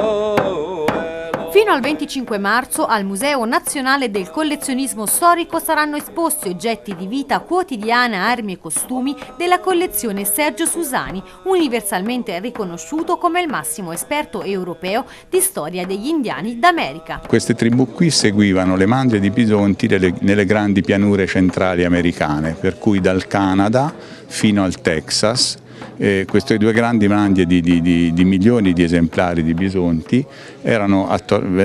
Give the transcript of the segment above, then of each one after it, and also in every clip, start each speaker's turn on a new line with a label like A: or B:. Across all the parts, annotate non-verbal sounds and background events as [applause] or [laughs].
A: Oh, eh, fino al 25 marzo al Museo Nazionale del Collezionismo Storico saranno esposti oggetti di vita quotidiana, armi e costumi della collezione Sergio Susani, universalmente riconosciuto come il massimo esperto europeo di storia degli indiani d'America.
B: Queste tribù qui seguivano le mandrie di bisonti nelle grandi pianure centrali americane, per cui dal Canada fino al Texas eh, queste due grandi mandie di, di, di, di, milioni di esemplari di bisonti erano,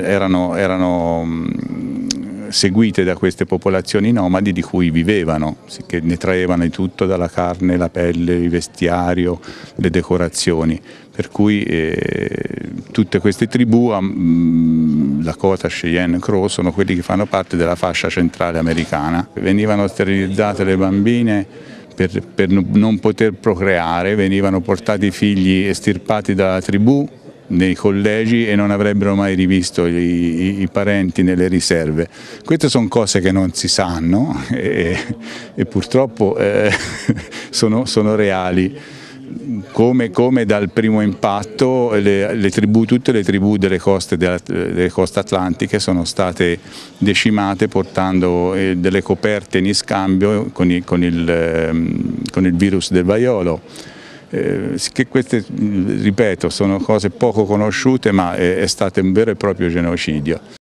B: erano, erano mm, seguite da queste popolazioni nomadi di cui vivevano, che ne traevano di tutto dalla carne, la pelle, il vestiario, le decorazioni. Per cui eh, tutte queste tribù, mh, Lakota, mm, Cheyenne, Crow, sono quelli che fanno parte della fascia centrale americana. Venivano sterilizzate le bambine per, per non poter procreare, venivano portati figli estirpati dalla tribù nei collegi e non avrebbero mai rivisto i, i, i, parenti nelle riserve. Queste sono cose che non si sanno [laughs] e, e purtroppo eh, [laughs] sono, sono reali come, come, dal primo impatto le, le tribù, tutte le tribù delle coste, della, delle coste, atlantiche sono state decimate portando eh, delle coperte in scambio con, i, con, il, eh, con il, virus del vaiolo. Eh, che queste, ripeto, sono cose poco conosciute ma è, è stato un vero e proprio genocidio.